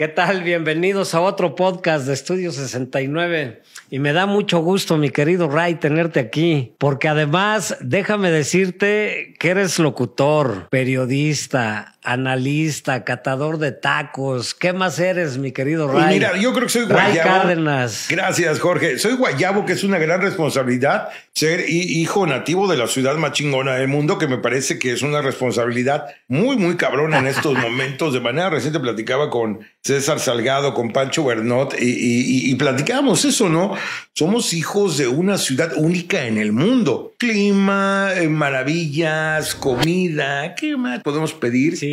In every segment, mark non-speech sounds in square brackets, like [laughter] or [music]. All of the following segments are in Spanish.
¿Qué tal? Bienvenidos a otro podcast de Estudio 69. Y me da mucho gusto, mi querido Ray, tenerte aquí, porque además déjame decirte que eres locutor, periodista, analista, catador de tacos. ¿Qué más eres, mi querido pues Ray? mira, yo creo que soy guayabo. Gracias, Jorge. Soy guayabo, que es una gran responsabilidad ser hijo nativo de la ciudad más chingona del mundo, que me parece que es una responsabilidad muy, muy cabrona en estos [laughs] momentos. De manera reciente platicaba con César Salgado, con Pancho Bernot, y, y platicábamos eso, ¿no? Somos hijos de una ciudad única en el mundo. Clima, eh, maravillas, comida, ¿qué más podemos pedir? Sí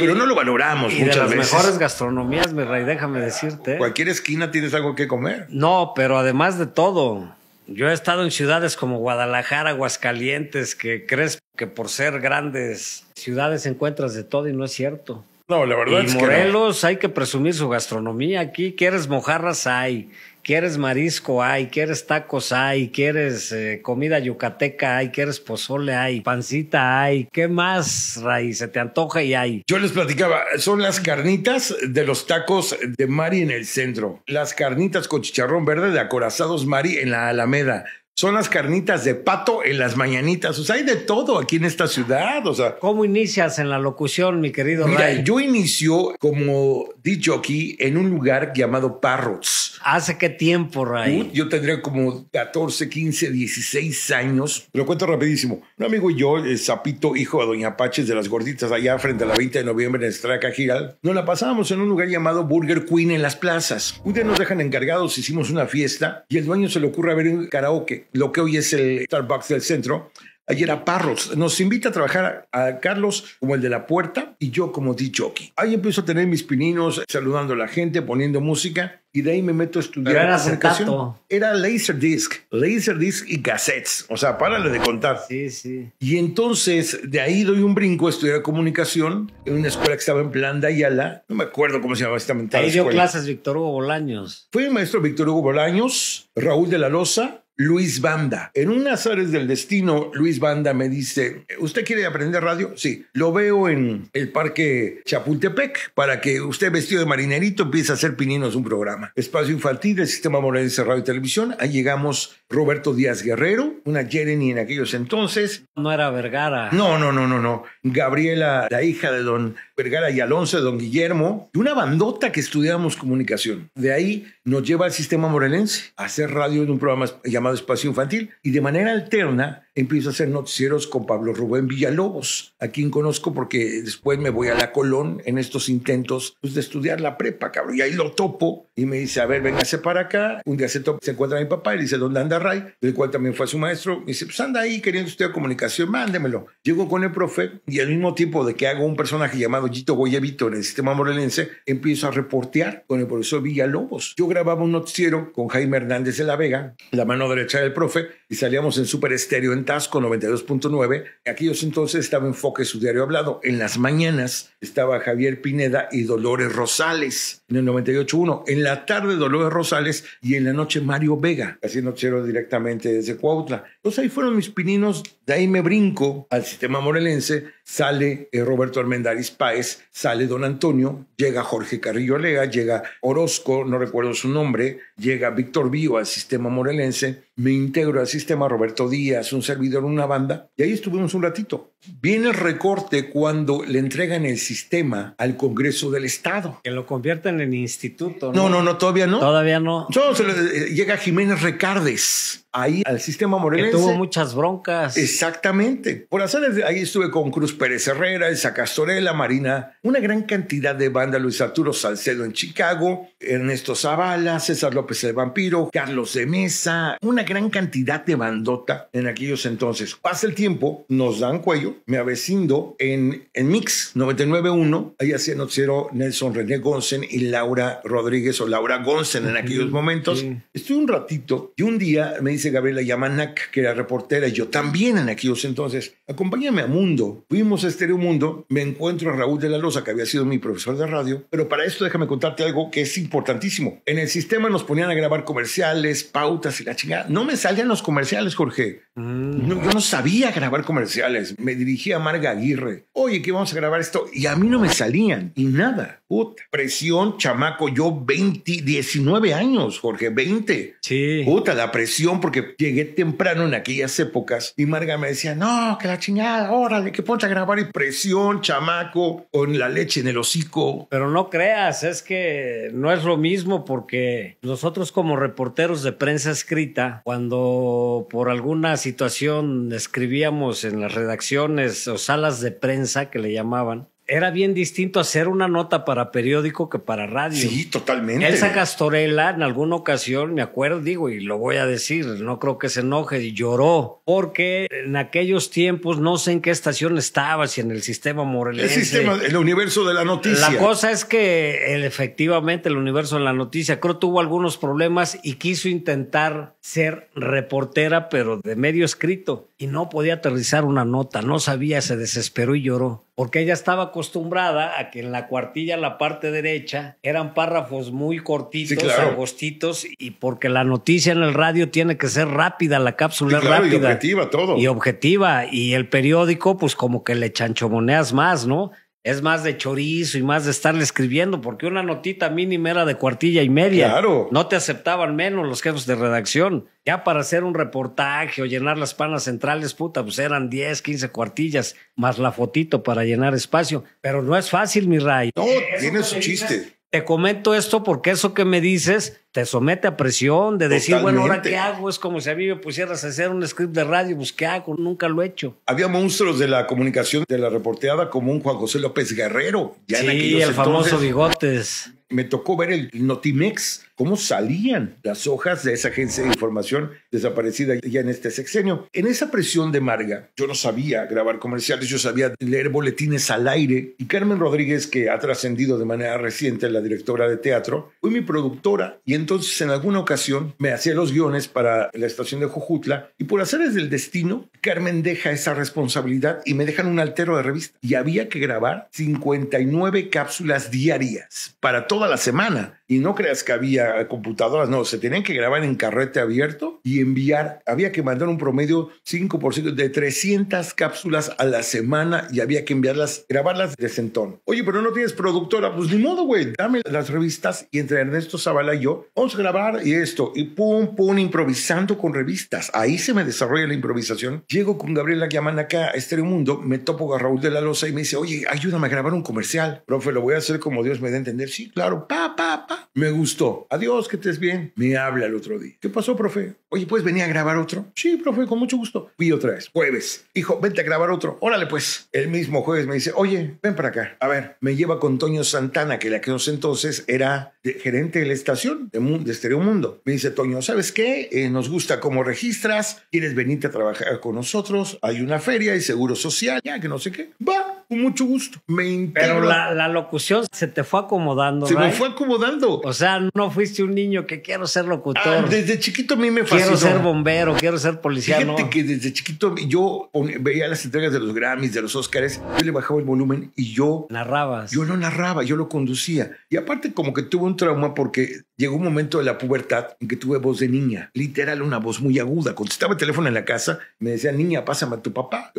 pero no lo valoramos y muchas de las mejores gastronomías, mi rey, déjame decirte. Cualquier esquina tienes algo que comer. No, pero además de todo, yo he estado en ciudades como Guadalajara, Aguascalientes, que crees que por ser grandes ciudades encuentras de todo y no es cierto. No, la verdad es Morelos que hay que presumir su gastronomía. Aquí quieres mojarras, hay quieres marisco hay, quieres tacos hay, quieres eh, comida yucateca hay, quieres pozole hay, pancita hay, ¿qué más, Raíz? Se te antoja y hay. Yo les platicaba, son las carnitas de los tacos de Mari en el centro, las carnitas con chicharrón verde de acorazados Mari en la Alameda, son las carnitas de pato en las mañanitas. O sea, hay de todo aquí en esta ciudad. O sea, ¿cómo inicias en la locución, mi querido mira, Ray? Yo inicio como dicho aquí en un lugar llamado Parrots. ¿Hace qué tiempo, Ray? Yo tendría como 14, 15, 16 años. Lo cuento rapidísimo. Un amigo y yo, el Zapito, hijo de Doña Paches de las Gorditas, allá frente a la 20 de noviembre en Estraca Giral, nos la pasábamos en un lugar llamado Burger Queen en las plazas. Un día nos dejan encargados, hicimos una fiesta y el dueño se le ocurre ver un karaoke lo que hoy es el Starbucks del centro, Ayer era Parros. Nos invita a trabajar a Carlos como el de la puerta y yo como DJ. Ahí empiezo a tener mis pininos, saludando a la gente, poniendo música y de ahí me meto a estudiar. Pero era acercado. Era Laserdisc, Laserdisc y cassettes. O sea, párale de contar. Sí, sí. Y entonces de ahí doy un brinco a estudiar comunicación en una escuela que estaba en Plan de Ayala. No me acuerdo cómo se llamaba esta mentalidad. Ahí dio clases Víctor Hugo Bolaños. Fue el maestro Víctor Hugo Bolaños, Raúl de la Loza Luis Banda. En un horas del destino, Luis Banda me dice, ¿usted quiere aprender radio? Sí, lo veo en el Parque Chapultepec para que usted vestido de marinerito empiece a hacer pininos un programa. Espacio Infantil del Sistema de Radio y Televisión. Ahí llegamos Roberto Díaz Guerrero, una Jeremy en aquellos entonces. No era Vergara. No, no, no, no, no. Gabriela, la hija de don Vergara y Alonso, don Guillermo, de una bandota que estudiamos comunicación. De ahí nos lleva al sistema morelense a hacer radio en un programa llamado Espacio Infantil y de manera alterna empiezo a hacer noticieros con Pablo Rubén Villalobos, a quien conozco porque después me voy a la Colón en estos intentos pues, de estudiar la prepa, cabrón. Y ahí lo topo y me dice, a ver, véngase para acá. Un día se, topa, se encuentra mi papá y le dice, ¿dónde anda Ray? Del cual también fue su maestro. Me dice, pues anda ahí queriendo usted comunicación, mándemelo. Llego con el profe y al mismo tiempo de que hago un personaje llamado Gito Goyevito en el sistema morelense, empiezo a reportear con el profesor Villalobos. Yo grababa un noticiero con Jaime Hernández de la Vega, la mano derecha del profe, y salíamos en super estéreo Tasco 92.9. Aquellos entonces estaba Enfoque su diario hablado. En las mañanas estaba Javier Pineda y Dolores Rosales en el 98.1. En la tarde Dolores Rosales y en la noche Mario Vega, haciendo cero directamente desde Cuautla. Entonces ahí fueron mis pininos. De ahí me brinco al sistema morelense. Sale eh, Roberto Armendariz Páez, sale Don Antonio, llega Jorge Carrillo Lega, llega Orozco, no recuerdo su nombre, llega Víctor Vío al sistema morelense me integro al sistema Roberto Díaz, un servidor, una banda, y ahí estuvimos un ratito. Viene el recorte cuando le entregan el sistema al Congreso del Estado. Que lo convierten en instituto. No, no, no, todavía no. Todavía no. Eh, llega Jiménez Recardes ahí al sistema morelense. Que tuvo muchas broncas. Exactamente. Por hacer, ahí estuve con Cruz Pérez Herrera, el Castorella, Marina, una gran cantidad de banda, Luis Arturo Salcedo en Chicago, Ernesto Zavala, César López el Vampiro, Carlos de Mesa, una gran cantidad de bandota en aquellos entonces. Pasa el tiempo, nos dan cuello me avecindo en, en Mix 99.1. Ahí hacía noticiero Nelson René Gonsen y Laura Rodríguez o Laura Gonsen en aquellos momentos. Estuve un ratito y un día me dice Gabriela Yamanak, que era reportera, y yo también en aquellos entonces. Acompáñame a Mundo. Fuimos a Estéreo Mundo. Me encuentro a Raúl de la Loza, que había sido mi profesor de radio. Pero para esto déjame contarte algo que es importantísimo. En el sistema nos ponían a grabar comerciales, pautas y la chingada. No me salían los comerciales, Jorge. Mm. yo no sabía grabar comerciales. Me dirigía a Marga Aguirre. Oye, que vamos a grabar esto. Y a mí no me salían. Y nada. Puta. Presión, chamaco. Yo 20, 19 años, Jorge. 20. Sí. Puta, la presión porque llegué temprano en aquellas épocas. Y Marga me decía, no, que la chingada, órale, que ponte grabar y presión, chamaco, con la leche en el hocico. Pero no creas, es que no es lo mismo porque nosotros como reporteros de prensa escrita, cuando por alguna situación escribíamos en las redacciones o salas de prensa que le llamaban, era bien distinto hacer una nota para periódico que para radio. Sí, totalmente. Elsa castorela en alguna ocasión, me acuerdo, digo, y lo voy a decir, no creo que se enoje, y lloró, porque en aquellos tiempos no sé en qué estación estaba, si en el sistema morelense. El sistema, el universo de la noticia. La cosa es que efectivamente el universo de la noticia, creo tuvo algunos problemas y quiso intentar ser reportera, pero de medio escrito, y no podía aterrizar una nota, no sabía, se desesperó y lloró porque ella estaba acostumbrada a que en la cuartilla, la parte derecha, eran párrafos muy cortitos, agostitos y porque la noticia en el radio tiene que ser rápida, la cápsula rápida. Y objetiva, todo. Y objetiva, y el periódico, pues como que le chanchomoneas más, ¿no? es más de chorizo y más de estarle escribiendo, porque una notita mínima era de cuartilla y media. Claro. No te aceptaban menos los jefes de redacción. Ya para hacer un reportaje o llenar las panas centrales, puta, pues eran 10, 15 cuartillas, más la fotito para llenar espacio. Pero no es fácil, mi Ray. No, tiene su chiste. Te comento esto porque eso que me dices te somete a presión de decir, bueno, ahora qué hago, es como si a mí me pusieras a hacer un script de radio, pues qué hago, nunca lo he hecho. Había monstruos de la comunicación de la reporteada como un Juan José López Guerrero. Ya sí, el famoso bigotes. Me tocó ver el Notimex cómo salían las hojas de esa agencia de información desaparecida ya en este sexenio. En esa presión de Marga, yo no sabía grabar comerciales, yo sabía leer boletines al aire y Carmen Rodríguez, que ha trascendido de manera reciente la directora de teatro, fue mi productora y entonces en alguna ocasión me hacía los guiones para la estación de Jujutla y por hacerles del destino, Carmen deja esa responsabilidad y me dejan un altero de revista y había que grabar 59 cápsulas diarias para toda la semana y no creas que había computadoras, no, se tenían que grabar en carrete abierto y enviar, había que mandar un promedio 5% de 300 cápsulas a la semana y había que enviarlas, grabarlas de centón. Oye, pero no tienes productora, pues ni modo, güey, dame las revistas y entre Ernesto Zavala y yo, vamos a grabar y esto, y pum, pum, improvisando con revistas. Ahí se me desarrolla la improvisación. Llego con Gabriela llaman acá a este Mundo, me topo con Raúl de la Loza y me dice, oye, ayúdame a grabar un comercial. Profe, lo voy a hacer como Dios me dé a entender. Sí, claro, pa, pa, pa me gustó. Adiós, que estés bien. Me habla el otro día. ¿Qué pasó, profe? Oye, ¿puedes venir a grabar otro? Sí, profe, con mucho gusto. Vi otra vez. Jueves. Hijo, vente a grabar otro. Órale, pues. El mismo jueves me dice, oye, ven para acá. A ver, me lleva con Toño Santana, que la que nos entonces era gerente de la estación de, de Mundo. Me dice, Toño, ¿sabes qué? Eh, nos gusta cómo registras, quieres venir a trabajar con nosotros, hay una feria y seguro social, ya que no sé qué. Va, con mucho gusto. Me interesa. Pero la, locución se te fue acomodando. Se me fue acomodando. O sea, no fuiste un niño que quiero ser locutor. Ah, desde chiquito a mí me fascinó. Quiero ser bombero, quiero ser policía. Fíjate que desde chiquito yo veía las entregas de los Grammys, de los Oscars, yo le bajaba el volumen y yo... Narrabas. Yo no narraba, yo lo conducía. Y aparte como que tuvo un trauma porque llegó un momento de la pubertad en que tuve voz de niña, literal una voz muy aguda. Contestaba el teléfono en la casa, me decía, niña, pásame a tu papá.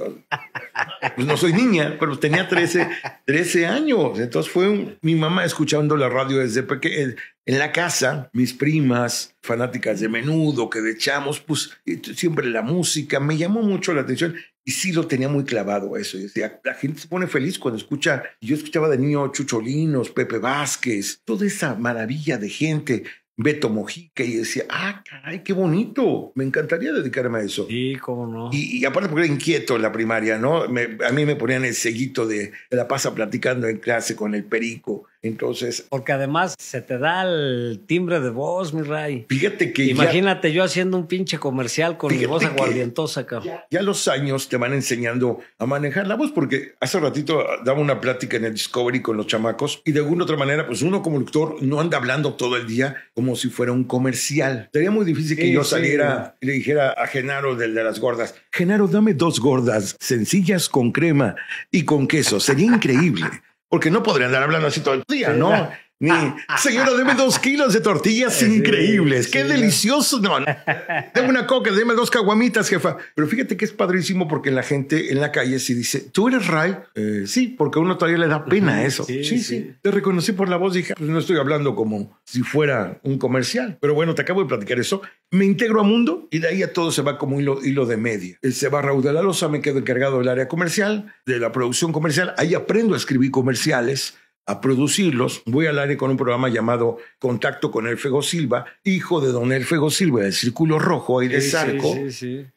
pues no soy niña, pero tenía 13, 13 años. Entonces fue mi mamá escuchando la radio desde pequeña, en la casa, mis primas, fanáticas de menudo, que de chamos, pues siempre la música, me llamó mucho la atención y sí lo tenía muy clavado eso. decía, la gente se pone feliz cuando escucha, yo escuchaba de niño Chucholinos, Pepe Vázquez, toda esa maravilla de gente. Beto Mojica y decía, ah, caray, qué bonito, me encantaría dedicarme a eso. Sí, cómo no. Y, aparte porque era inquieto en la primaria, ¿no? a mí me ponían el seguito de la pasa platicando en clase con el perico entonces. Porque además se te da el timbre de voz, mi Ray. Fíjate que. Imagínate yo haciendo un pinche comercial con mi voz aguardientosa, Ya, los años te van enseñando a manejar la voz, porque hace ratito daba una plática en el Discovery con los chamacos y de alguna otra manera, pues uno como lector no anda hablando todo el día como si fuera un comercial. Sería muy difícil que yo saliera y le dijera a Genaro del de las gordas: Genaro, dame dos gordas sencillas con crema y con queso. Sería increíble porque no podrían andar hablando así todo el día, ¿no? Ah, ah, Señora, ah, deme dos kilos de tortillas increíbles. Qué delicioso. No, [laughs] Deme una coca, deme dos caguamitas, jefa. Pero fíjate que es padrísimo porque la gente en la calle si dice, ¿tú eres Ray? Eh, sí, porque a uno todavía le da pena eso. Sí sí, Te reconocí por la voz, dije, pues no estoy hablando como si fuera un comercial. Pero bueno, te acabo de platicar eso. Me integro a Mundo y de ahí a todo se va como hilo, hilo de media. Eh, se va Raúl de la Loza, me quedo encargado del área comercial, de la producción comercial. Ahí aprendo a escribir comerciales a producirlos, voy al aire con un programa llamado Contacto con Elfego Silva, hijo de don Elfego Silva, del Círculo Rojo, ahí de sí, Zarco.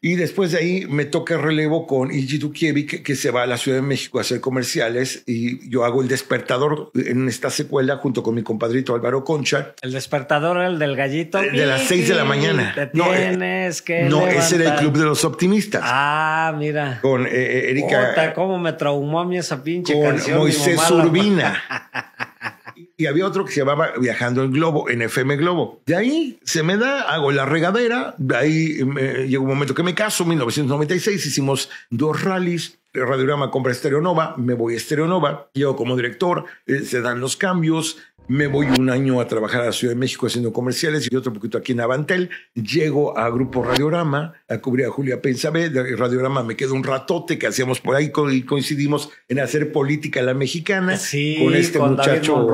y después de ahí me toca relevo con Iji Dukievic, que, se va a la Ciudad de México a hacer comerciales, y yo hago El Despertador en esta secuela junto con mi compadrito Álvaro Concha. El Despertador, el del gallito. de las 6 de la mañana. no, eh, tienes que No, ese era el Club de los Optimistas. Ah, mira. Con eh, eh, Erika. cómo me traumó a mí esa pinche con Moisés Urbina. [laughs] Ah, [laughs] y había otro que se llamaba Viajando el Globo, en FM Globo. De ahí se me da, hago la regadera, de ahí llega eh, llegó un momento que me caso, 1996, hicimos dos rallies Radiorama compra Nova, me voy a Nova, llego como director, eh, se dan los cambios, me voy un año a trabajar a la Ciudad de México haciendo comerciales y otro poquito aquí en Avantel. Llego a Grupo Radiorama, a cubrir a Julia Pensa De Radiorama me quedo un ratote que hacíamos por ahí y coincidimos en hacer política la mexicana con este muchacho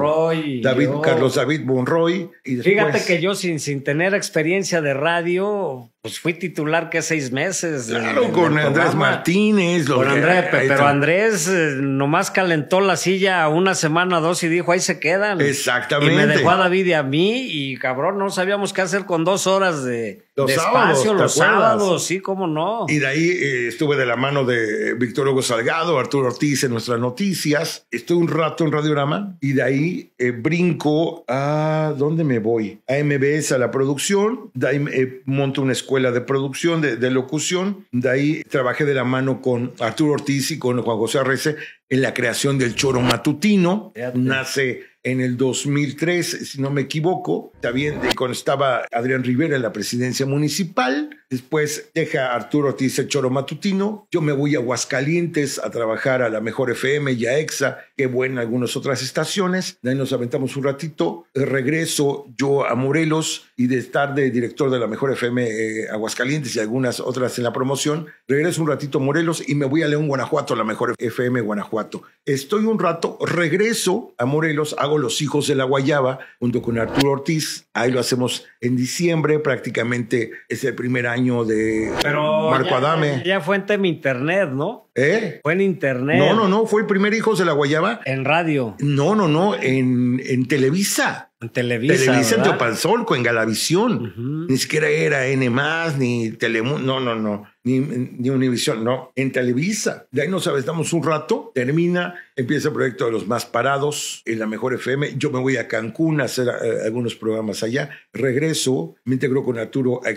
David, Carlos David Bonroy. Fíjate que yo sin, sin tener experiencia de radio, pues fui titular que seis meses. Claro, con Andrés Martínez, los pero Andrés eh, nomás calentó la silla una semana, dos y dijo, ahí se quedan. Exactamente. Y me dejó a David y a mí y cabrón, no sabíamos qué hacer con dos horas de los sábados. los sábados, sí, cómo no. Y de ahí eh, estuve de la mano de Víctor Hugo Salgado, Arturo Ortiz en nuestras noticias. Estuve un rato en Radiorama y de ahí eh, brinco a. ¿Dónde me voy? A MBS, a la producción. De ahí eh, monto una escuela de producción, de, locución. De ahí trabajé de la mano con Arturo Ortiz y con Juan José Arrece en la creación del choro matutino. Nace en el 2003, si no me equivoco, también cuando estaba Adrián Rivera en la presidencia municipal. Después deja Arturo Ortiz el choro matutino. Yo me voy a Aguascalientes a trabajar a la Mejor FM y a EXA, que bueno, algunas otras estaciones. ahí nos aventamos un ratito. Regreso yo a Morelos y de tarde, director de la Mejor FM eh, Aguascalientes y algunas otras en la promoción. Regreso un ratito a Morelos y me voy a León, Guanajuato, a la Mejor FM Guanajuato. Estoy un rato, regreso a Morelos, hago Los Hijos de la Guayaba junto con Arturo Ortiz. Ahí lo hacemos en diciembre, prácticamente es el primer año de Pero Marco ya, Adame. Ya fue internet, ¿no? ¿Eh? Fue en internet. No, no, no, fue el primer hijo de la Guayaba. En radio. No, no, no, en, en Televisa. En Televisa. Televisa en en Galavisión. Ni siquiera era N, ni Telemundo. No, no, no. Ni, ni, Univisión, no, en Televisa. De ahí no sabes, Estamos un rato, termina, empieza el proyecto de los más parados en la Mejor FM. Yo me voy a Cancún a hacer eh, algunos programas allá. Regreso, me integro con Arturo a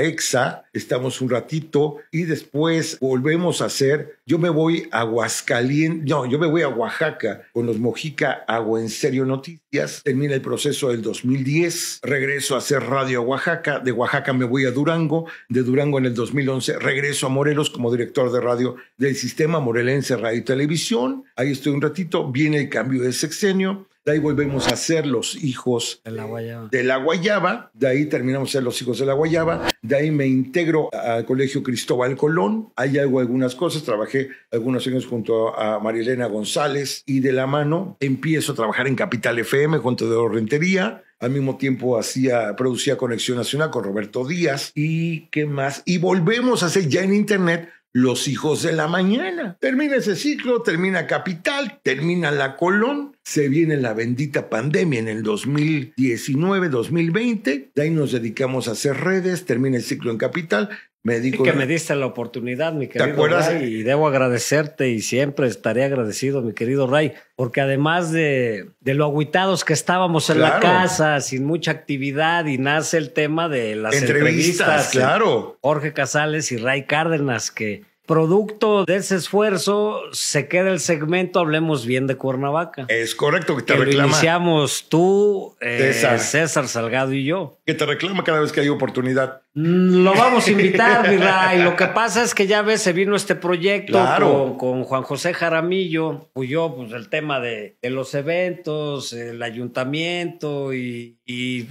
EXA, estamos un ratito y después volvemos a hacer yo me voy a Aguascalientes, no, yo me voy a Oaxaca con los Mojica hago en Serio Noticias. Termina el proceso del 2010, regreso a hacer radio a Oaxaca, de Oaxaca me voy a Durango, de Durango en el 2011 regreso a Morelos como director de radio del sistema morelense Radio y Televisión. Ahí estoy un ratito, viene el cambio de sexenio de ahí volvemos a ser los hijos de la guayaba. De ahí terminamos ser los hijos de la guayaba, de ahí me integro al Colegio Cristóbal Colón, ahí hago algunas cosas, trabajé algunos años junto a Elena González y de la mano empiezo a trabajar en Capital FM junto de Rentería, al mismo tiempo hacía, producía Conexión Nacional con Roberto Díaz y qué más. Y volvemos a hacer ya en Internet Los Hijos de la Mañana. Termina ese ciclo, termina Capital, termina La Colón se viene la bendita pandemia en el 2019-2020. De ahí nos dedicamos a hacer redes, termina el ciclo en Capital. Me dedico que me diste la oportunidad, mi querido Ray, y debo agradecerte y siempre estaré agradecido, mi querido Ray, porque además de, lo aguitados que estábamos en la casa, sin mucha actividad, y nace el tema de las entrevistas. entrevistas eh, claro. Jorge Casales y Ray Cárdenas, que Producto de ese esfuerzo se queda el segmento Hablemos Bien de Cuernavaca. Es correcto que te reclama. Lo iniciamos tú, eh, César. Salgado y yo. Que te reclama cada vez que hay oportunidad. Mm, lo vamos a invitar, mi Ray. Lo que pasa es que ya ves, se vino este proyecto con, Juan José Jaramillo, cuyo pues, el tema de, los eventos, el ayuntamiento y,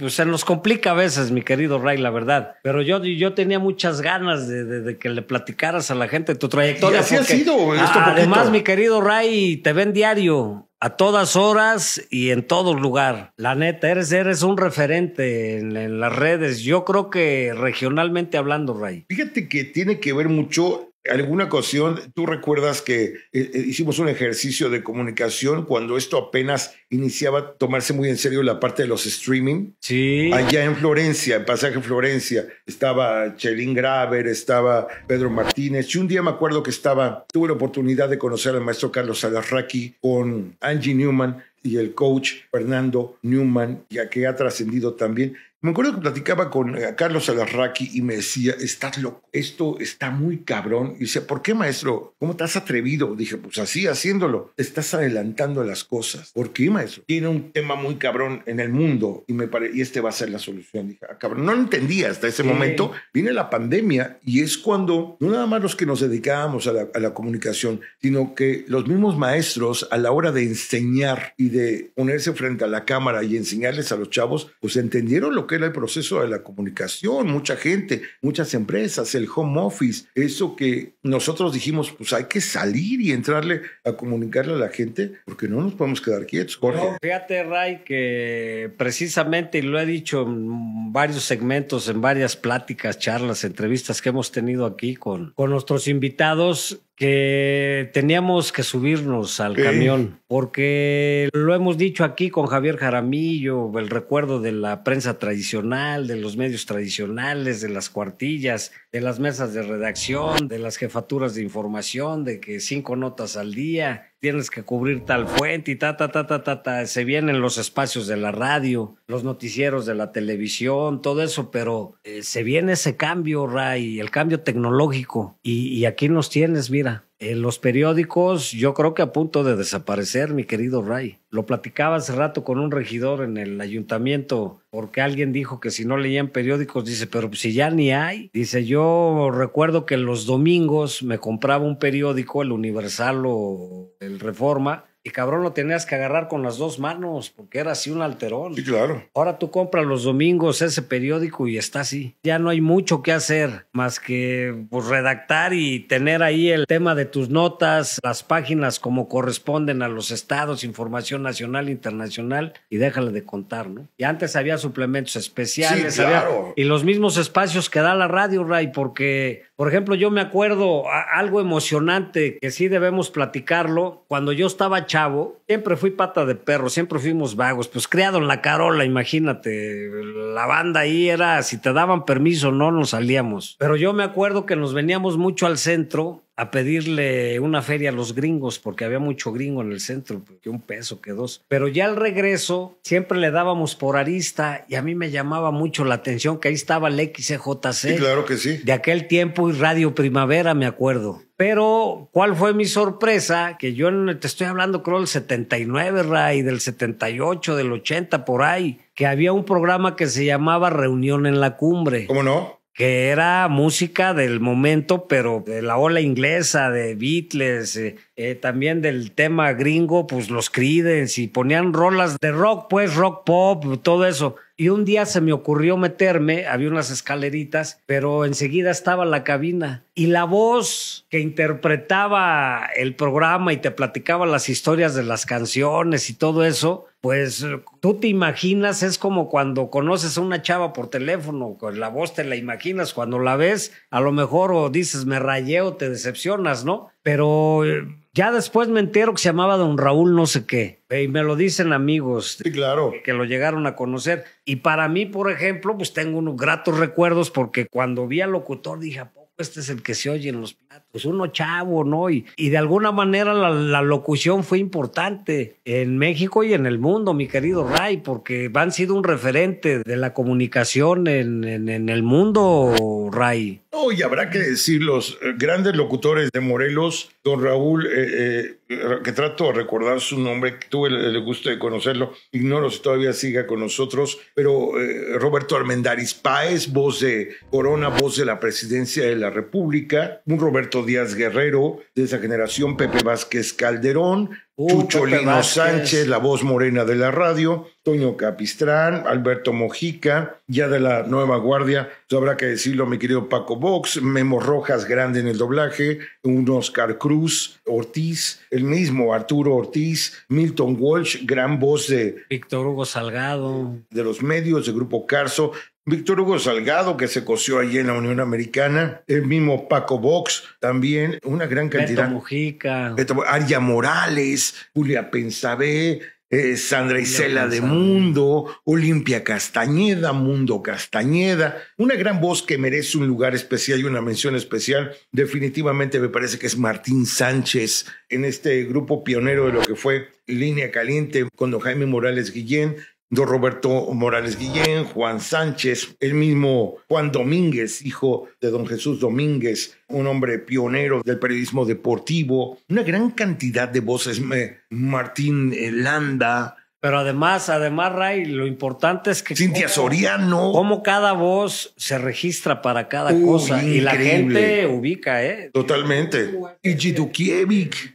pues se nos complica a veces, mi querido Ray, la verdad. Pero yo, yo tenía muchas ganas de que le platicaras a la gente tu trayectoria. así ha sido. Esto además, mi querido Ray, te ven diario, a todas horas y en todo lugar. La neta, eres, eres un referente en las redes. Yo creo que regionalmente hablando, Ray. Fíjate que tiene que ver mucho alguna ocasión, tú recuerdas que eh, eh, hicimos un ejercicio de comunicación cuando esto apenas iniciaba a tomarse muy en serio la parte de los streaming. Sí. Allá en Florencia, en Pasaje Florencia, estaba Chelín Graver, estaba Pedro Martínez. Y un día me acuerdo que estaba, tuve la oportunidad de conocer al maestro Carlos Alarraqui con Angie Newman y el coach Fernando Newman, ya que ha trascendido también. Me acuerdo que platicaba con eh, Carlos Alarraqui y me decía, estás loco, esto está muy cabrón. Y dice, ¿por qué, maestro? ¿Cómo te has atrevido? Dije, pues así, haciéndolo. estás adelantando las cosas. ¿Por qué, maestro? Tiene un tema muy cabrón en el mundo y, me y este va a ser la solución. Dije, ah, cabrón, no lo entendía hasta ese momento. Viene la pandemia y es cuando no nada más los que nos dedicábamos a la, a la comunicación, sino que los mismos maestros a la hora de enseñar y de ponerse frente a la cámara y enseñarles a los chavos, pues entendieron lo que el proceso de la comunicación, mucha gente, muchas empresas, el home office, eso que nosotros dijimos, pues hay que salir y entrarle a comunicarle a la gente, porque no nos podemos quedar quietos, Jorge. fíjate, Ray, que precisamente, y lo he dicho en varios segmentos, en varias pláticas, charlas, entrevistas que hemos tenido aquí con, con nuestros invitados, que teníamos que subirnos al camión, porque lo hemos dicho aquí con Javier Jaramillo, el recuerdo de la prensa tradicional, de los medios tradicionales, de las cuartillas, de las mesas de redacción, de las jefaturas de información, de que cinco notas al día, tienes que cubrir tal fuente y ta, ta, ta, ta, ta, ta. Se vienen los espacios de la radio, los noticieros de la televisión, todo eso, pero eh, se viene ese cambio, Ray, el cambio tecnológico. Y, y aquí nos tienes, mira, en los periódicos, yo creo que a punto de desaparecer, mi querido Ray. Lo platicaba hace rato con un regidor en el ayuntamiento, porque alguien dijo que si no leían periódicos, dice, pero si ya ni hay. Dice, yo recuerdo que los domingos me compraba un periódico, el Universal o el Reforma, y cabrón, lo tenías que agarrar con las dos manos, porque era así un alterón. Sí, claro. Ahora tú compras los domingos ese periódico y está así. Ya no hay mucho que hacer más que pues, redactar y tener ahí el tema de tus notas, las páginas como corresponden a los estados, información nacional, internacional, y déjale de contar, ¿no? Y antes había suplementos especiales. Sí, claro. y los mismos espacios que da la radio, Ray, porque por ejemplo, yo me acuerdo algo emocionante que sí debemos platicarlo. Cuando yo estaba chavo, siempre fui pata de perro, siempre fuimos vagos. Pues criado en la Carola, imagínate. La banda ahí era, si te daban permiso, no nos salíamos. Pero yo me acuerdo que nos veníamos mucho al centro a pedirle una feria a los gringos, porque había mucho gringo en el centro, pues, que un peso, que dos. Pero ya al regreso, siempre le dábamos por arista y a mí me llamaba mucho la atención que ahí estaba el XCJC. Sí, claro que sí. De aquel tiempo y Radio Primavera, me acuerdo. Pero, ¿cuál fue mi sorpresa? Que yo te estoy hablando, creo, del 79, Ray, del 78, del 80, por ahí, que había un programa que se llamaba Reunión en la Cumbre. ¿Cómo no? que era música del momento, pero de la ola inglesa, de Beatles, eh, eh, también del tema gringo, pues los Creedence, y ponían rolas de rock, pues rock pop, todo eso. Y un día se me ocurrió meterme, había unas escaleritas, pero enseguida estaba la cabina. Y la voz que interpretaba el programa y te platicaba las historias de las canciones y todo eso, pues tú te imaginas, es como cuando conoces a una chava por teléfono, con la voz te la imaginas, cuando la ves, a lo mejor o dices me rayé o te decepcionas, ¿no? Pero eh, ya después me entero que se llamaba don Raúl no sé qué. Y me lo dicen amigos claro. que, que lo llegaron a conocer. Y para mí, por ejemplo, pues tengo unos gratos recuerdos porque cuando vi al locutor dije, este es el que se oye en los platos, uno chavo, ¿no? Y, de alguna manera la, locución fue importante en México y en el mundo, mi querido Ray, porque han sido un referente de la comunicación en, el mundo, Ray. No, y habrá que decir, los grandes locutores de Morelos, don Raúl, eh, eh, que trato de recordar su nombre, tuve el, gusto de conocerlo, ignoro si todavía siga con nosotros, pero eh, Roberto Armendariz Páez, voz de Corona, voz de la Presidencia de la República, un Roberto Díaz Guerrero de esa generación, Pepe Vázquez Calderón, Chucho Lino Sánchez, la voz morena de la radio, Toño Capistrán, Alberto Mojica, ya de la nueva guardia, pues, habrá que decirlo, mi querido Paco Box, Memo Rojas, grande en el doblaje, un Oscar Cruz, Ortiz, el mismo Arturo Ortiz, Milton Walsh, gran voz de... Víctor Hugo Salgado. De los medios, de Grupo Carso, Víctor Hugo Salgado, que se coció allí en la Unión Americana, el mismo Paco Box, también una gran cantidad. Beto Mujica. Aria Morales, Julia Pensabé, eh, Sandra Isela de Mundo, Olimpia Castañeda, Mundo Castañeda, una gran voz que merece un lugar especial y una mención especial. Definitivamente me parece que es Martín Sánchez en este grupo pionero de lo que fue Línea Caliente con Jaime Morales Guillén don Roberto Morales Guillén, Juan Sánchez, el mismo Juan Domínguez, hijo de don Jesús Domínguez, un hombre pionero del periodismo deportivo, una gran cantidad de voces, eh, Martín eh, Landa. Pero además, además, Ray, lo importante es que... Cintia Soriano. Cómo cada voz se registra para cada cosa y la gente ubica, ¿eh? Totalmente. Y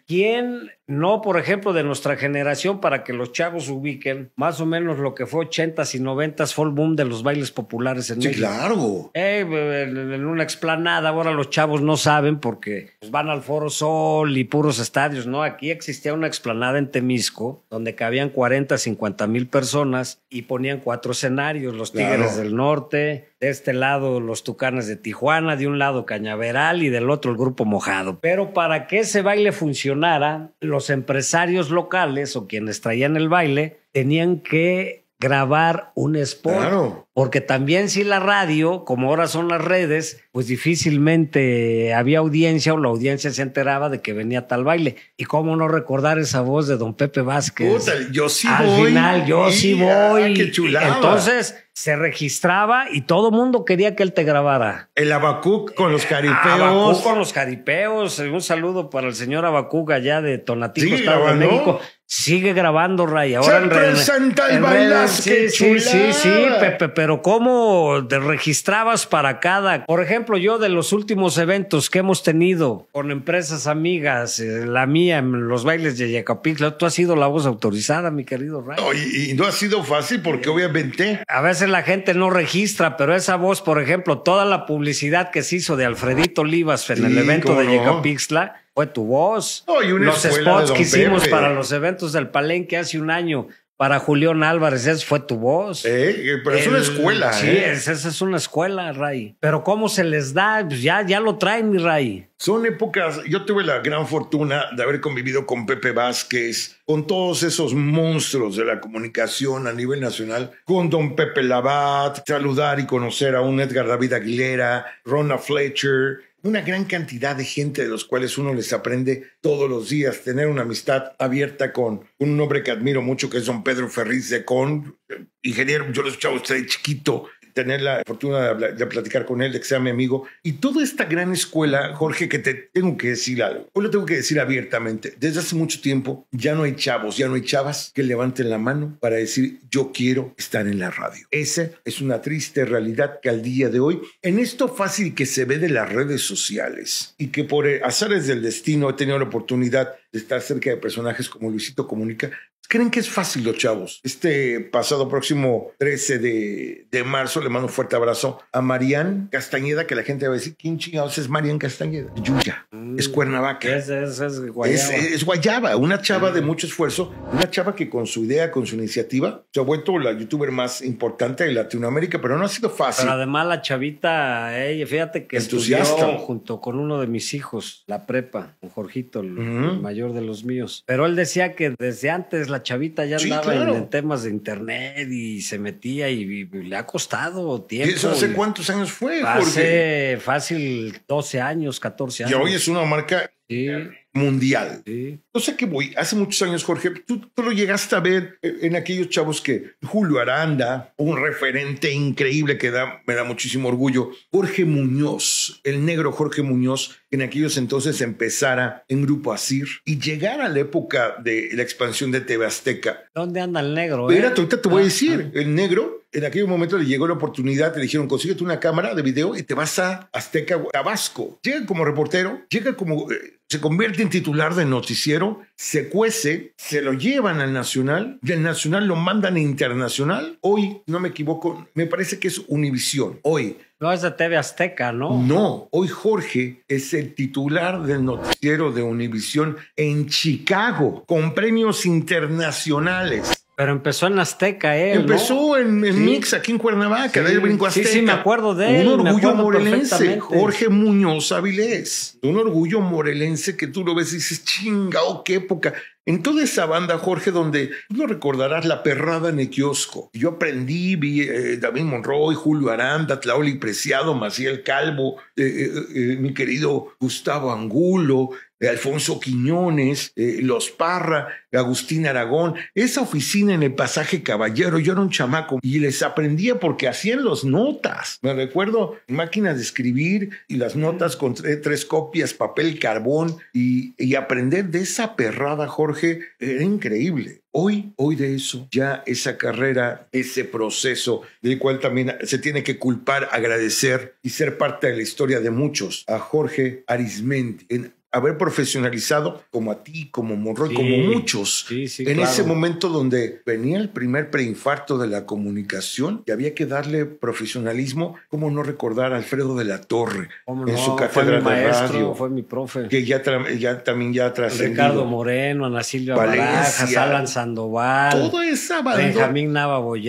¿Quién no, por ejemplo, de nuestra generación, para que los chavos ubiquen más o menos lo que fue 80s y 90s, full boom de los bailes populares en sí, claro. Eh, eh, eh, en una explanada, ahora los chavos no saben porque pues, van al Foro Sol y puros estadios, ¿no? Aquí existía una explanada en Temisco donde cabían 40, 50 mil personas y ponían cuatro escenarios, los Tigres del Norte, de este lado los Tucanes de Tijuana, de un lado Cañaveral y del otro el grupo Mojado. Pero para que ese baile funcionara, los empresarios locales o quienes traían el baile tenían que grabar un spot. Claro porque también si la radio, como ahora son las redes, pues difícilmente había audiencia o la audiencia se enteraba de que venía tal baile. Y cómo no recordar esa voz de don Pepe Vázquez. yo Al final, yo sí ah, voy. Qué Entonces se registraba y todo mundo quería que él te grabara. El Abacuc con los eh, caripeos. Abacuc con los caripeos. Un saludo para el señor Abacuc allá de Tonatico, Estado de México. Sigue grabando, Ray. Ahora Se en, en, en, sí, sí, sí, sí, Pepe pero ¿cómo te registrabas para cada? Por ejemplo, yo de los últimos eventos que hemos tenido con empresas amigas, eh, la mía, en los bailes de Yecapixla, tú has sido la voz autorizada, mi querido Ray. No, y, no ha sido fácil porque obviamente... A veces la gente no registra, pero esa voz, por ejemplo, toda la publicidad que se hizo de Alfredito Olivas en el evento de no. fue tu voz. los spots que hicimos para los eventos del Palenque hace un año para Julián Álvarez, esa fue tu voz. Pero es una escuela. Sí, ¿eh? esa es una escuela, Ray. Pero cómo se les da, pues ya, ya lo traen, mi Ray. Son épocas, yo tuve la gran fortuna de haber convivido con Pepe Vázquez, con todos esos monstruos de la comunicación a nivel nacional, con don Pepe Labat, saludar y conocer a un Edgar David Aguilera, Rona Fletcher, una gran cantidad de gente de los cuales uno les aprende todos los días, tener una amistad abierta con un hombre que admiro mucho, que es don Pedro Ferriz de Con, eh, ingeniero, yo lo escuchaba usted de chiquito, tener la fortuna de, platicar con él, de que sea mi amigo. Y toda esta gran escuela, Jorge, que te tengo que decir algo, hoy lo tengo que decir abiertamente, desde hace mucho tiempo ya no hay chavos, ya no hay chavas que levanten la mano para decir yo quiero estar en la radio. Esa es una triste realidad que al día de hoy, en esto fácil que se ve de las redes sociales y que por eh, azares del destino he tenido la oportunidad de estar cerca de personajes como Luisito Comunica, Creen que es fácil los chavos. Este pasado próximo 13 de, de marzo le mando un fuerte abrazo a Marían Castañeda, que la gente va a decir, ¿quién chingados es Marían Castañeda? Yuya, es mm, Cuernavaca. Es, es, Guayaba. Es, Guayaba, una chava de mm. mucho esfuerzo, una chava que con su idea, con su iniciativa, se ha vuelto la youtuber más importante de Latinoamérica, pero no ha sido fácil. además la chavita, ella, eh, fíjate que Entusiasta. estudió junto con uno de mis hijos, la prepa, con Jorgito, el, el mayor de los míos. Pero él decía que desde antes la chavita ya andaba en temas de internet y se metía y, le ha costado tiempo. eso hace cuántos años fue? Hace fácil 12 años, 14 años. Y hoy es una marca sí mundial. No sé qué voy. Hace muchos años, Jorge, tú, lo llegaste a ver en aquellos chavos que Julio Aranda, un referente increíble que da, me da muchísimo orgullo. Jorge Muñoz, el negro Jorge Muñoz, en aquellos entonces empezara en Grupo Asir y llegara a la época de la expansión de TV Azteca. ¿Dónde anda el negro? Mira eh? ahorita te voy a ah, decir. Ah. El negro en aquel momento le llegó la oportunidad, le dijeron, consíguete una cámara de video y te vas a Azteca, Tabasco. Llega como reportero, llega como, eh, se convierte en titular del noticiero, se cuece, se lo llevan al Nacional, del Nacional lo mandan a Internacional. Hoy, no me equivoco, me parece que es Univisión. Hoy. No es de TV Azteca, ¿no? No, hoy Jorge es el titular del noticiero de Univisión en Chicago, con premios internacionales. Pero empezó en Azteca, ¿eh? Empezó en, Mix, aquí en Cuernavaca, sí. Brinco Azteca. Sí, sí, me acuerdo de él. Un orgullo morelense, Jorge Muñoz Avilés. Un orgullo morelense que tú lo ves y dices, chinga, oh, qué época. En toda esa banda, Jorge, donde tú no recordarás la perrada en el kiosco. Yo aprendí, vi eh, David Monroy, Julio Aranda, Tlaoli Preciado, Maciel Calvo, eh, eh, mi querido Gustavo Angulo, eh, Alfonso Quiñones, eh, Los Parra, Agustín Aragón. Esa oficina en el pasaje Caballero, yo era un chamaco y les aprendía porque hacían las notas. Me recuerdo máquinas de escribir y las notas con tres, copias, papel, carbón y, y, aprender de esa perrada, Jorge, era increíble. Hoy, hoy de eso, ya esa carrera, ese proceso, del cual también se tiene que culpar, agradecer y ser parte de la historia de muchos, a Jorge Arismendi, en haber profesionalizado como a ti, como Monroy, como muchos, en ese momento donde venía el primer preinfarto de la comunicación y había que darle profesionalismo, ¿cómo no recordar a Alfredo de la Torre en su cátedra de radio? Fue mi profe. Que ya, ya también ya trascendió. Ricardo Moreno, Ana Silvia Valencia, Alan Sandoval. Todo esa banda. Benjamín Nos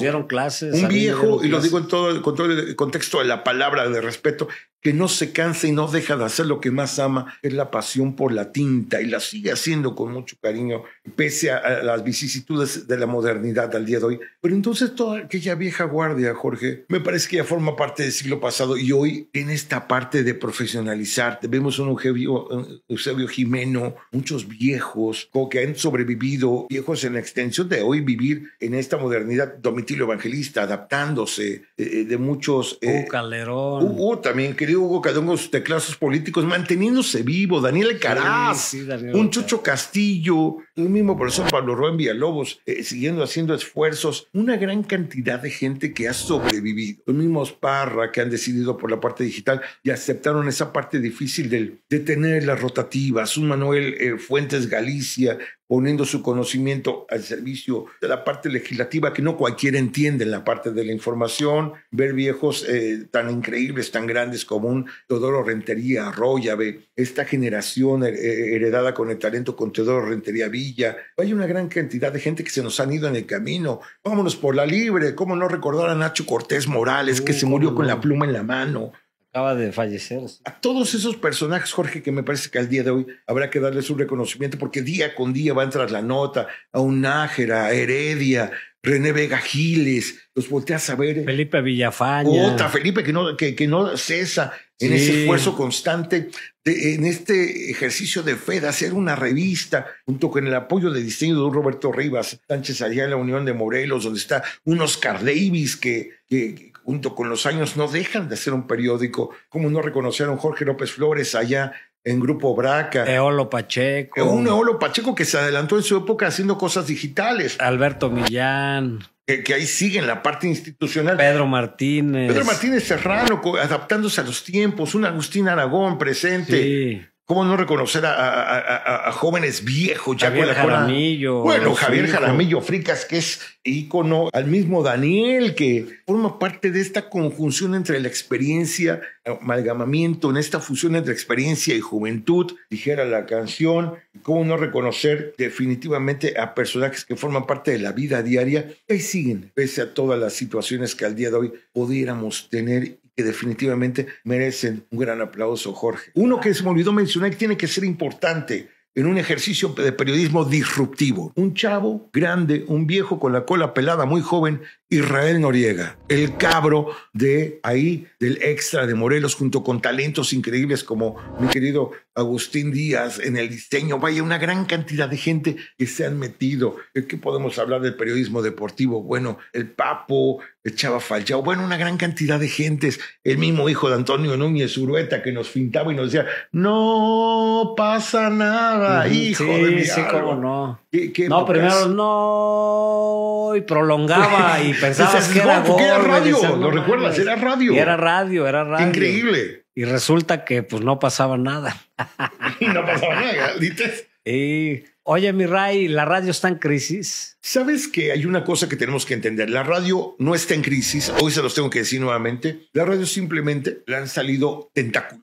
dieron clases. Un viejo, y lo digo en todo, con todo el contexto de la palabra de respeto, que no se cansa y no deja de hacer lo que más ama, es la pasión por la tinta, y la sigue haciendo con mucho cariño, pese a, las vicisitudes de la modernidad al día de hoy. Pero entonces toda aquella vieja guardia, Jorge, me parece que ya forma parte del siglo pasado y hoy en esta parte de profesionalizar, vemos un Eusebio, Jimeno, muchos viejos que han sobrevivido, viejos en extensión de hoy vivir en esta modernidad, Domitilio Evangelista, adaptándose eh, eh, de muchos... Eh, Calderón. también, querido Diego Hugo Cadón con sus teclados políticos, manteniéndose vivo, Daniel Caraz, un Chucho Castillo, el mismo profesor Pablo Rubén Villalobos, eh, siguiendo haciendo esfuerzos, una gran cantidad de gente que ha sobrevivido, los mismos Parra que han decidido por la parte digital y aceptaron esa parte difícil del, de tener las rotativas, un Manuel eh, Fuentes Galicia poniendo su conocimiento al servicio de la parte legislativa que no cualquiera entiende en la parte de la información, ver viejos eh, tan increíbles, tan grandes como un Teodoro Rentería Arroyave, esta generación eh, heredada con el talento con Teodoro Rentería Villa. Hay una gran cantidad de gente que se nos han ido en el camino. Vámonos por la libre, ¿cómo no recordar a Nacho Cortés Morales, que se murió con la pluma en la mano? Acaba de fallecer. A todos esos personajes, Jorge, que me parece que al día de hoy habrá que darles un reconocimiento porque día con día van tras la nota, a Unájera, a Heredia, René Vega Giles, los volteas a ver. Eh. Felipe Villafaña. Otra, Felipe que no, que, no cesa en ese esfuerzo constante, de, en este ejercicio de fe de hacer una revista, junto con el apoyo de diseño de Roberto Rivas, Sánchez allá en la Unión de Morelos, donde está un Oscar Davis que junto con los años, no dejan de ser un periódico. como no reconocieron Jorge López Flores allá en Grupo Braca? Eolo Pacheco. Un Eolo Pacheco que se adelantó en su época haciendo cosas digitales. Alberto Millán. Que, ahí sigue en la parte institucional. Pedro Martínez. Pedro Martínez Serrano, adaptándose a los tiempos. Un Agustín Aragón presente. Sí. ¿Cómo no reconocer a, jóvenes viejos? Javier Jaramillo. Bueno, Javier Jaramillo Fricas, que es ícono, al mismo Daniel, que forma parte de esta conjunción entre la experiencia, amalgamamiento, en esta fusión entre experiencia y juventud, dijera la canción. ¿Cómo no reconocer definitivamente a personajes que forman parte de la vida diaria? y siguen, pese a todas las situaciones que al día de hoy pudiéramos tener que definitivamente merecen un gran aplauso, Jorge. Uno que se me olvidó mencionar que tiene que ser importante en un ejercicio de periodismo disruptivo. Un chavo grande, un viejo con la cola pelada, muy joven, Israel Noriega, el cabro de ahí, del extra de Morelos, junto con talentos increíbles como mi querido Agustín Díaz en el diseño. Vaya, una gran cantidad de gente que se han metido. Eh, ¿Qué podemos hablar del periodismo deportivo? Bueno, el Papo, el Chava Falchao, bueno, una gran cantidad de gentes. El mismo hijo de Antonio Núñez Urueta que nos fintaba y nos decía, no pasa nada, hijo de mi Sí, no. no, primero no, y prolongaba y Pensabas que era, radio, lo recuerdas, era radio. era radio, era radio. Increíble. Y resulta que pues no pasaba nada. [laughs] y no pasaba nada, ¿dices? Y oye, mi Ray, ¿la radio está en crisis? Sabes que hay una cosa que tenemos que entender. La radio no está en crisis. Hoy se los tengo que decir nuevamente. La radio simplemente le han salido tentáculos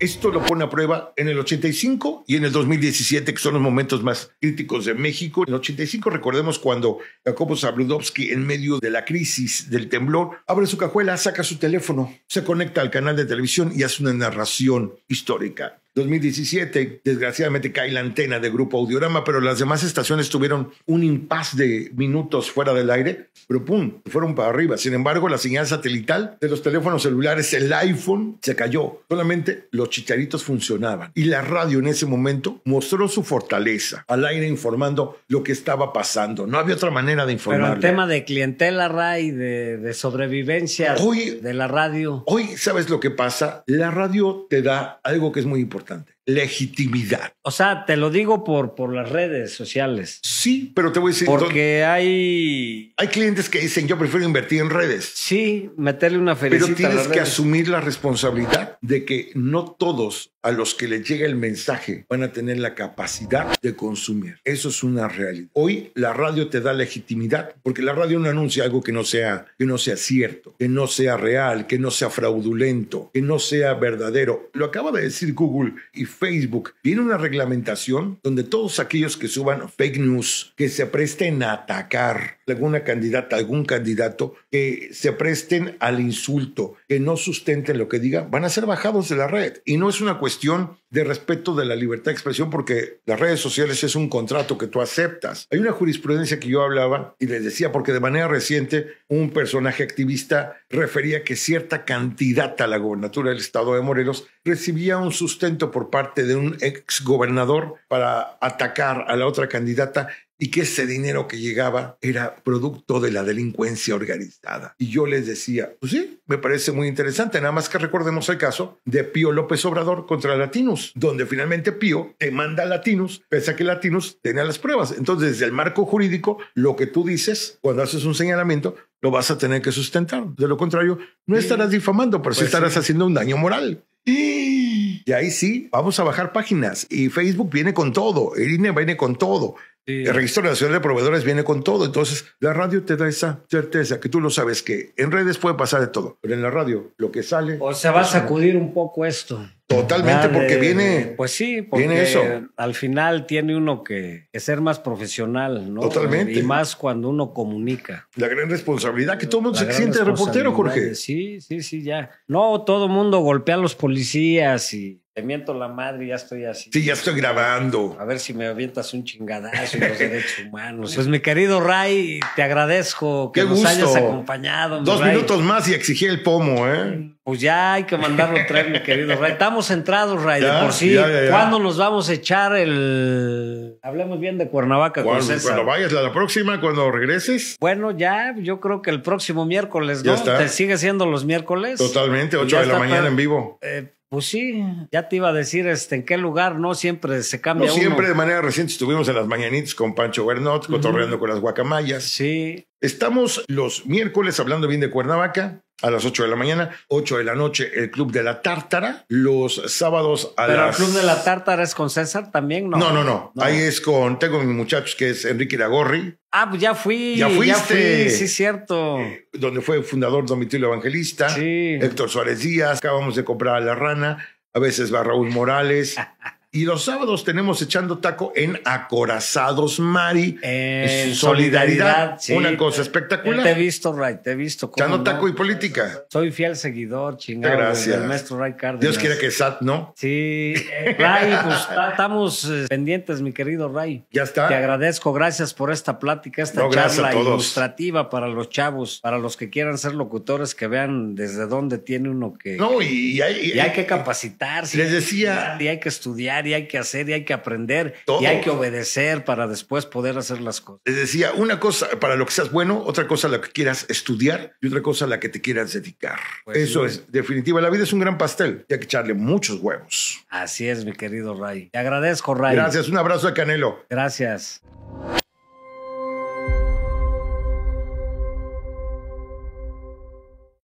esto lo pone a prueba en el 85 y en el 2017, que son los momentos más críticos de México. En el 85, recordemos cuando Jacobo Zabludovsky, en medio de la crisis del temblor, abre su cajuela, saca su teléfono, se conecta al canal de televisión y hace una narración histórica. 2017, desgraciadamente cae la antena de Grupo Audiorama, pero las demás estaciones tuvieron un impas de minutos fuera del aire, pero pum, fueron para arriba. Sin embargo, la señal satelital de los teléfonos celulares, el iPhone, se cayó. Solamente los chicharitos funcionaban. Y la radio en ese momento mostró su fortaleza al aire informando lo que estaba pasando. No había otra manera de informar. Pero el tema de clientela, Ray, de, sobrevivencia de la radio. Hoy, ¿sabes lo que pasa? La radio te da algo que es muy importante importante legitimidad. O sea, te lo digo por, por las redes sociales. Sí, pero te voy a decir. Porque hay. Hay clientes que dicen, yo prefiero invertir en redes. Sí, meterle una felicidad. Pero tienes que asumir la responsabilidad de que no todos a los que les llega el mensaje van a tener la capacidad de consumir. Eso es una realidad. Hoy la radio te da legitimidad porque la radio no anuncia algo que no sea que no sea cierto, que no sea real, que no sea fraudulento, que no sea verdadero. Lo acaba de decir Google y Facebook, tiene una reglamentación donde todos aquellos que suban fake news, que se presten a atacar alguna candidata, algún candidato, que se presten al insulto, que no sustenten lo que digan, van a ser bajados de la red. Y no es una cuestión de respeto de la libertad de expresión porque las redes sociales es un contrato que tú aceptas. Hay una jurisprudencia que yo hablaba y les decía porque de manera reciente un personaje activista refería que cierta candidata a la gobernatura del estado de Morelos recibía un sustento por parte de un ex gobernador para atacar a la otra candidata y que ese dinero que llegaba era producto de la delincuencia organizada. Y yo les decía, pues sí, me parece muy interesante, nada más que recordemos el caso de Pío López Obrador contra Latinos, donde finalmente Pío demanda a Latinos, pese a que Latinos tenía las pruebas. Entonces, desde el marco jurídico, lo que tú dices cuando haces un señalamiento, lo vas a tener que sustentar. De lo contrario, no estarás difamando, pero sí pues estarás haciendo un daño moral. Y ahí sí, vamos a bajar páginas. Y Facebook viene con todo, el viene con todo. El Registro Nacional de Proveedores viene con todo. Entonces, la radio te da esa certeza que tú lo sabes que en redes puede pasar de todo, pero en la radio lo que sale. O sea, va a sacudir un poco esto. Totalmente, porque viene. Pues sí, porque eso. al final tiene uno que, ser más profesional, ¿no? Totalmente. Y más cuando uno comunica. La gran responsabilidad que todo el mundo se siente reportero, Jorge. Sí, sí, sí, ya. No, todo el mundo golpea a los policías y te miento la madre, ya estoy así. Sí, ya estoy grabando. A ver si me avientas un chingadazo en los derechos [laughs] humanos. Pues mi querido Ray, te agradezco que nos hayas acompañado. Dos minutos más y exigí el pomo, ¿eh? Pues ya hay que mandarlo traer, mi querido Ray. Estamos centrados Ray, de por sí. ¿Cuándo nos vamos a echar el. Hablemos bien de Cuernavaca cuando, con Cuando vayas la, próxima, cuando regreses. Bueno, ya, yo creo que el próximo miércoles, ¿no? ¿Te sigue siendo los miércoles? Totalmente, 8 de la mañana en vivo. Eh, pues sí, ya te iba a decir este, en qué lugar, ¿no? Siempre se cambia. No, siempre de manera reciente estuvimos en las mañanitas con Pancho Bernot, cotorreando con las guacamayas. Sí. Estamos los miércoles hablando bien de Cuernavaca a las 8 de la mañana, 8 de la noche el Club de la Tártara, los sábados a Pero el Club de la Tártara es con César también, ¿no? No, no, no. Ahí es con, tengo mis muchachos que es Enrique Lagorri. Ah, pues ya fui. Ya fuiste. fui, sí, cierto. Eh, donde fue fundador Domitilo Evangelista. Sí. Héctor Suárez Díaz. Acabamos de comprar a La Rana. A veces va Raúl Morales. [laughs] Y los sábados tenemos echando taco en Acorazados Mari. en solidaridad, una cosa espectacular. Te he visto, Ray, te he visto. Echando taco y política. Soy fiel seguidor, chingado. Gracias. nuestro maestro Ray Cárdenas. Dios quiera que SAT, ¿no? Sí. Ray, pues estamos eh, pendientes, mi querido Ray. Ya está. Te agradezco, gracias por esta plática, esta charla ilustrativa para los chavos, para los que quieran ser locutores, que vean desde dónde tiene uno que. No, y, hay, y hay, que capacitarse. Les decía. Y hay que estudiar y hay que hacer y hay que aprender y hay que obedecer para después poder hacer las cosas. decía, una cosa para lo que seas bueno, otra cosa lo que quieras estudiar y otra cosa a la que te quieras dedicar. Pues Eso es definitiva. La vida es un gran pastel y hay que echarle muchos huevos. Así es, mi querido Ray. Te agradezco, Ray. Gracias. Un abrazo de Canelo. Gracias.